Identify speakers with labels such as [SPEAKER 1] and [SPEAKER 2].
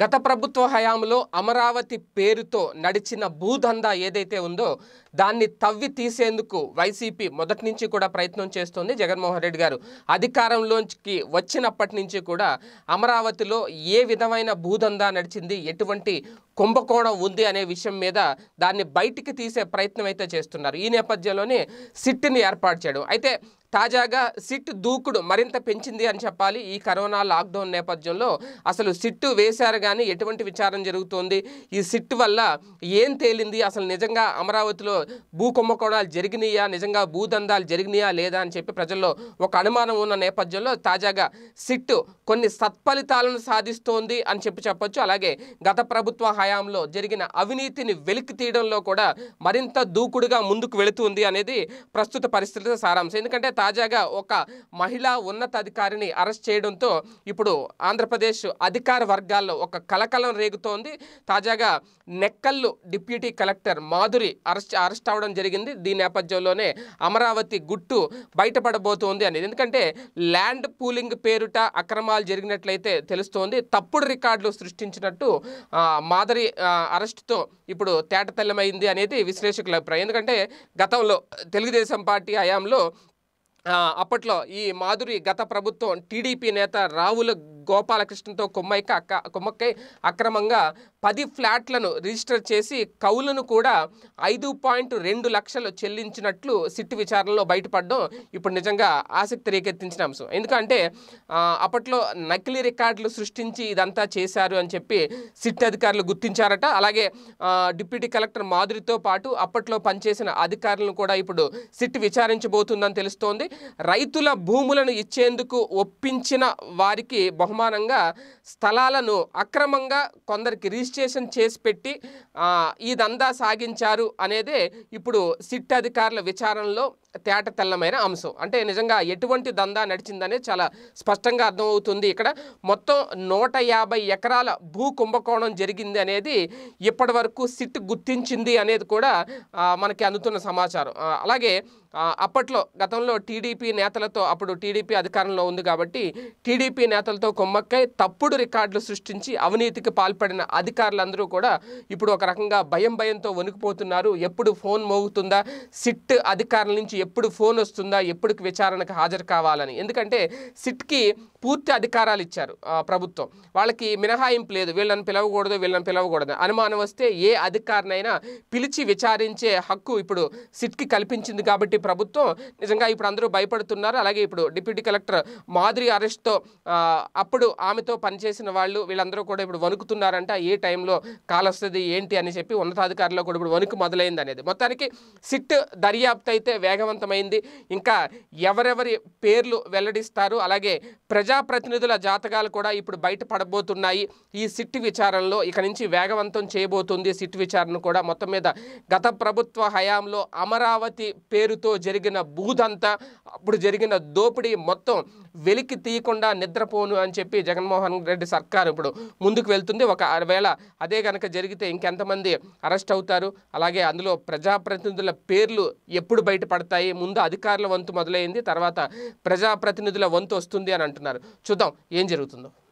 [SPEAKER 1] గత ప్రభుత్వ హయాంలో అమరావతి పేరుతో నడిచిన భూదందా ఏదైతే ఉందో దాన్ని తవ్వి తీసేందుకు వైసీపీ మొదటి నుంచి కూడా ప్రయత్నం చేస్తోంది జగన్మోహన్ రెడ్డి గారు అధికారంలోకి వచ్చినప్పటి నుంచి కూడా అమరావతిలో ఏ విధమైన భూదందా నడిచింది ఎటువంటి కుంభకోణం ఉంది అనే విషయం మీద దాన్ని బయటికి తీసే ప్రయత్నం అయితే చేస్తున్నారు ఈ నేపథ్యంలోనే సిట్టిని ఏర్పాటు చేయడం అయితే తాజాగా సిట్ దూకుడు మరింత పెంచింది అని చెప్పాలి ఈ కరోనా లాక్డౌన్ నేపథ్యంలో అసలు సిట్టు వేశారు కానీ ఎటువంటి విచారం జరుగుతోంది ఈ సిట్టు వల్ల ఏం తేలింది అసలు నిజంగా అమరావతిలో భూ కుంభకోణాలు జరిగినాయా నిజంగా భూదందాలు జరిగినాయా లేదా అని చెప్పి ప్రజల్లో ఒక అనుమానం ఉన్న నేపథ్యంలో తాజాగా సిట్టు కొన్ని సత్ఫలితాలను సాధిస్తోంది అని చెప్పి చెప్పొచ్చు అలాగే గత ప్రభుత్వ హయాంలో జరిగిన అవినీతిని వెలికి తీయడంలో కూడా మరింత దూకుడుగా ముందుకు వెళుతుంది అనేది ప్రస్తుత పరిస్థితుల సారాంశం ఎందుకంటే తాజాగా ఒక మహిళా ఉన్నతాధికారిని అరెస్ట్ చేయడంతో ఇప్పుడు ఆంధ్రప్రదేశ్ అధికార వర్గాల్లో ఒక కలకలం రేగుతోంది తాజాగా Nekkallu deputy collector Madhuri arrest arrest అవడం జరిగింది దీని నేపథ్యంలోనే అమరావతి గుట్టు బయటపడబోతోంది అనేది ఎందుకంటే ల్యాండ్ పూలింగ్ పేరుట అక్రమాలు జరిగినట్లయితే తెలుస్తోంది తప్పుడు రికార్డులు సృష్టించినట్టు మాధురి అరెస్ట్తో ఇప్పుడు తేటతెల్లమైంది అనేది విశ్లేషకుల అభిప్రాయం ఎందుకంటే గతంలో తెలుగుదేశం పార్టీ హయాంలో అప్పట్లో ఈ మాధురి గత ప్రభుత్వం టీడీపీ నేత రావుల గోపాలకృష్ణతో కొమ్మైక అక్క కొమ్మక్కై అక్రమంగా పది ఫ్లాట్లను రిజిస్టర్ చేసి కౌలను కూడా ఐదు పాయింట్ రెండు లక్షలు చెల్లించినట్లు సిట్ విచారణలో బయటపడడం ఇప్పుడు నిజంగా ఆసక్తి రేకెత్తించిన అంశం ఎందుకంటే అప్పట్లో నకిలీ రికార్డులు సృష్టించి ఇదంతా చేశారు అని చెప్పి సిట్ అధికారులు గుర్తించారట అలాగే డిప్యూటీ కలెక్టర్ మాధురితో పాటు అప్పట్లో పనిచేసిన అధికారులను కూడా ఇప్పుడు సిట్ విచారించబోతుందని తెలుస్తోంది రైతుల భూములను ఇచ్చేందుకు ఒప్పించిన వారికి బహుమతి బహుమానంగా స్థలాలను అక్రమంగా కొందరికి రిజిస్ట్రేషన్ చేసి పెట్టి ఇదంతా సాగించారు అనేదే ఇప్పుడు సిట్ అధికారుల విచారణలో తేట తెల్లమైన అంశం అంటే నిజంగా ఎటువంటి దందా నడిచిందనే చాలా స్పష్టంగా అర్థమవుతుంది ఇక్కడ మొత్తం నూట యాభై ఎకరాల భూ కుంభకోణం జరిగింది అనేది ఇప్పటి వరకు సిట్ గుర్తించింది అనేది కూడా మనకి అందుతున్న సమాచారం అలాగే అప్పట్లో గతంలో టీడీపీ నేతలతో అప్పుడు టీడీపీ అధికారంలో ఉంది కాబట్టి టీడీపీ నేతలతో కొమ్మక్కై తప్పుడు రికార్డులు సృష్టించి అవినీతికి పాల్పడిన అధికారులందరూ కూడా ఇప్పుడు ఒక రకంగా భయం భయంతో వణికిపోతున్నారు ఎప్పుడు ఫోన్ మోగుతుందా సిట్ అధికారుల నుంచి ఎప్పుడు ఫోన్ వస్తుందా ఎప్పుడు విచారణకు హాజరు కావాలని ఎందుకంటే సిట్కి పూర్తి అధికారాలు ఇచ్చారు ప్రభుత్వం వాళ్ళకి మినహాయింపు లేదు వీళ్ళని పిలవకూడదు వీళ్ళని పిలవకూడదు అనుమానం వస్తే ఏ అధికారినైనా పిలిచి విచారించే హక్కు ఇప్పుడు సిట్కి కల్పించింది కాబట్టి ప్రభుత్వం నిజంగా ఇప్పుడు అందరూ భయపడుతున్నారు అలాగే ఇప్పుడు డిప్యూటీ కలెక్టర్ మాధురి అరెస్ట్తో అప్పుడు ఆమెతో పనిచేసిన వాళ్ళు వీళ్ళందరూ కూడా ఇప్పుడు వణుకుతున్నారంట ఏ టైంలో కాల్ వస్తుంది ఏంటి అని చెప్పి ఉన్నతాధికారుల్లో కూడా ఇప్పుడు వణుకు మొదలైంది అనేది మొత్తానికి సిట్ దర్యాప్తు అయితే వేగవంతమైంది ఇంకా ఎవరెవరి పేర్లు వెల్లడిస్తారు అలాగే ప్రజాప్రతినిధుల జాతకాలు కూడా ఇప్పుడు బయటపడబోతున్నాయి ఈ సిట్ విచారణలో ఇక నుంచి వేగవంతం చేయబోతుంది సిట్ విచారణ కూడా మొత్తం మీద గత ప్రభుత్వ హయాంలో అమరావతి పేరుతో జరిగిన బూదంతా అప్పుడు జరిగిన దోపిడీ మొత్తం వెలికి తీయకుండా నిద్రపోను అని చెప్పి జగన్మోహన్ రెడ్డి సర్కారు ఇప్పుడు ముందుకు వెళ్తుంది ఒక వేళ అదే కనుక జరిగితే ఇంకెంతమంది అరెస్ట్ అవుతారు అలాగే అందులో ప్రజాప్రతినిధుల పేర్లు ఎప్పుడు బయటపడతాయి ముందు అధికారుల వంతు మొదలైంది తర్వాత ప్రజాప్రతినిధుల వంతు వస్తుంది అని అంటున్నారు చూద్దాం ఏం జరుగుతుందో